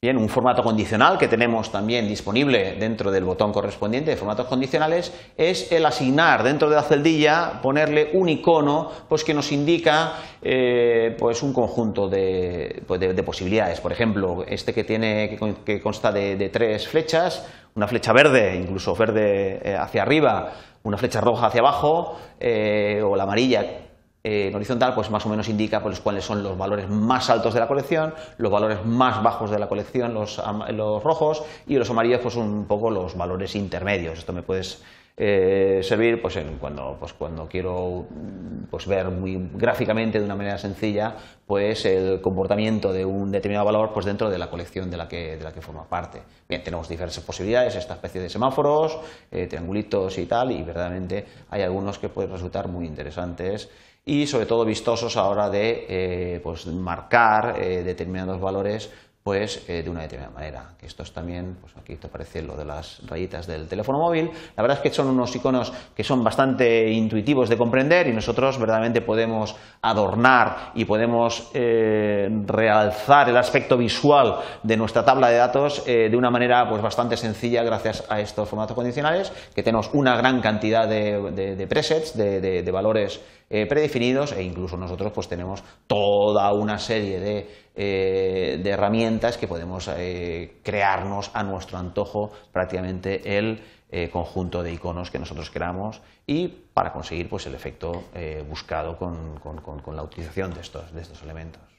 Bien, un formato condicional que tenemos también disponible dentro del botón correspondiente de formatos condicionales es el asignar dentro de la celdilla, ponerle un icono pues que nos indica eh, pues un conjunto pues, de, posibilidades. Por ejemplo, este que, consta de, tres flechas, una flecha verde, incluso verde eh, hacia arriba, una flecha roja hacia abajo eh, o la amarilla eh, en horizontal, pues más o menos indica pues, cuáles son los valores más altos de la colección, los valores más bajos de la colección, los, los rojos, y los amarillos, pues un poco los valores intermedios. Esto me puedes eh, servir pues cuando, pues cuando quiero pues ver muy gráficamente de una manera sencilla pues el comportamiento de un determinado valor pues dentro de la colección de la que, de la que forma parte. Bien, tenemos diversas posibilidades, esta especie de semáforos, eh, triangulitos y tal, y verdaderamente hay algunos que pueden resultar muy interesantes y sobre todo vistosos a la hora de eh, pues marcar determinados valores pues de una determinada manera. esto estos también, pues, aquí te aparece lo de las rayitas del teléfono móvil. La verdad es que son unos iconos que son bastante intuitivos de comprender y nosotros verdaderamente podemos adornar y podemos eh, realzar el aspecto visual de nuestra tabla de datos eh, de una manera pues, bastante sencilla gracias a estos formatos condicionales que tenemos una gran cantidad de, presets, de valores eh, predefinidos e incluso nosotros pues tenemos toda una serie de, eh, herramientas que podemos eh, crearnos a nuestro antojo prácticamente el conjunto de iconos que nosotros queramos y para conseguir pues el efecto buscado con, con la utilización de estos, de estos elementos.